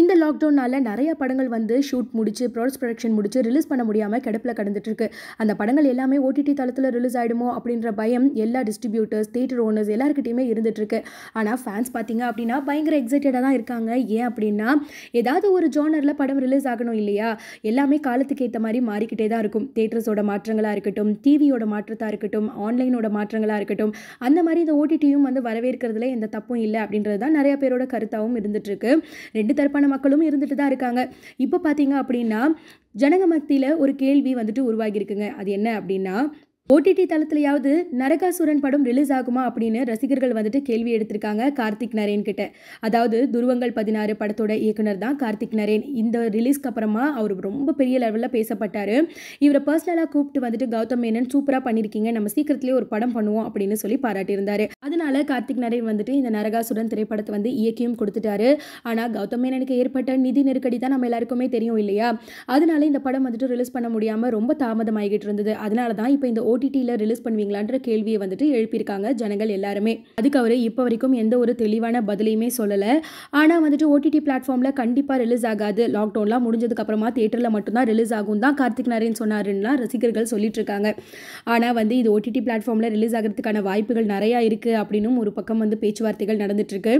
இந்த லாக்டவுனால் நிறைய படங்கள் வந்து ஷூட் முடிச்சு ப்ரோட்ஸ் ப்ரொடக்ஷன் முடிச்சு ரிலீஸ் பண்ண முடியாமல் கிடப்பில் கடந்துட்டுருக்கு அந்த படங்கள் எல்லாமே ஓடிடி தளத்தில் ரிலீஸ் ஆகிடுமோ அப்படின்ற பயம் எல்லா டிஸ்ட்ரிபியூட்டர்ஸ் தேட்டர் ஓனர்ஸ் எல்லாருக்கிட்டையுமே இருந்துகிட்ருக்கு ஆனால் ஃபேன்ஸ் பார்த்தீங்க அப்படின்னா பயங்கர எக்ஸைட்டடாக தான் இருக்காங்க ஏன் அப்படின்னா ஏதாவது ஒரு ஜோனரில் படம் ரிலீஸ் ஆகணும் இல்லையா எல்லாமே காலத்துக்கு ஏற்ற மாதிரி மாறிக்கிட்டே தான் இருக்கும் தேட்டர்ஸோட மாற்றங்களாக இருக்கட்டும் டிவியோட மாற்றத்தாக இருக்கட்டும் ஆன்லைனோட மாற்றங்களாக இருக்கட்டும் அந்த மாதிரி இந்த ஓடிடியும் வந்து வரவேற்கிறதுல எந்த தப்பும் இல்லை அப்படின்றது தான் நிறைய பேரோட கருத்தாகவும் இருந்துகிட்ருக்கு ரெண்டு தரப்பான மாதிரியான மக்களும் இருந்துட்டு தான் இருக்காங்க இப்போ பார்த்தீங்க அப்படின்னா ஜனங்க மத்தியில் ஒரு கேள்வி வந்துட்டு உருவாகியிருக்குங்க அது என்ன அப்படின்னா ஓடிடி தளத்துலையாவது நரகாசுரன் படம் ரிலீஸ் ஆகுமா அப்படின்னு ரசிகர்கள் வந்துட்டு கேள்வி எடுத்திருக்காங்க கார்த்திக் நரேன் கிட்ட அதாவது துருவங்கள் பதினாறு படத்தோட இயக்குனர் தான் கார்த்திக் நரேன் இந்த ரிலீஸ்க்கு அப்புறமா அவர் ரொம்ப பெரிய லெவலில் பேசப்பட்டார் இவரை பர்சனலாக கூப்பிட்டு வந்துட்டு கௌதம் மேனன் சூப்பராக பண்ணியிருக்கீங்க நம்ம சீக்கிரத்திலே ஒரு படம் பண்ணுவோம் அப்படின்னு சொல்லி பாராட்டியிருந்தாரு அதனால கார்த்திக் நரேன் வந்துட்டு இந்த நரகாசுரன் திரைப்படத்தை வந்து இயக்கியும் கொடுத்துட்டாரு ஆனால் கௌதம் மேனனுக்கு ஏற்பட்ட நிதி நெருக்கடி தான் நம்ம எல்லாருக்குமே தெரியும் இல்லையா அதனால இந்த படம் வந்துட்டு ரிலீஸ் பண்ண முடியாமல் ரொம்ப தாமதமாகிட்டு இருந்தது அதனால தான் இப்போ இந்த ஓ ஓடிடியில் ரிலீஸ் பண்ணுவீங்களான்ற கேள்வியை வந்துட்டு எழுப்பியிருக்காங்க ஜனங்கள் எல்லாருமே அதுக்கு அவர் இப்போ வரைக்கும் எந்த ஒரு தெளிவான பதிலையுமே சொல்லலை ஆனால் வந்துட்டு ஓடிடி பிளாட்ஃபார்மில் கண்டிப்பாக ரிலீஸ் ஆகாது லாக்டவுன்லாம் முடிஞ்சதுக்கப்புறமா தேட்டரில் மட்டும்தான் ரிலீஸ் ஆகும் தான் கார்த்திக் நாராயண் சொன்னாருன்னா ரசிகர்கள் சொல்லிட்டு இருக்காங்க ஆனால் வந்து இது ஓடிடி பிளாட்ஃபார்மில் ரிலீஸ் ஆகிறதுக்கான வாய்ப்புகள் நிறையா இருக்குது அப்படின்னும் ஒரு பக்கம் வந்து பேச்சுவார்த்தைகள் நடந்துட்டுருக்கு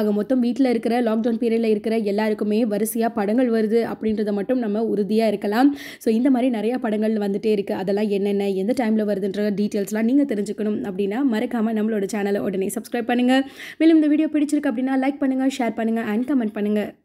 ஆக மொத்தம் வீட்டில் இருக்கிற லாக்டவுன் பீரியடில் இருக்கிற எல்லாருக்குமே வரிசையாக படங்கள் வருது அப்படின்றத மட்டும் நம்ம உறுதியாக இருக்கலாம் ஸோ இந்த மாதிரி நிறையா படங்கள் வந்துகிட்டே இருக்குது அதெல்லாம் என்னென்ன எந்த டைமில் கொண்டு வருதுன்ற டீட்டெயில்ஸ்லாம் நீங்கள் தெரிஞ்சுக்கணும் அப்படின்னா மறக்காமல் நம்மளோட சேனலை உடனே சப்ஸ்கிரைப் பண்ணுங்கள் மேலும் இந்த வீடியோ பிடிச்சிருக்கு அப்படின்னா லைக் பண்ணுங்கள் ஷேர் பண்ணுங்கள் அண்ட் கமெண்ட் பண்ணுங்கள்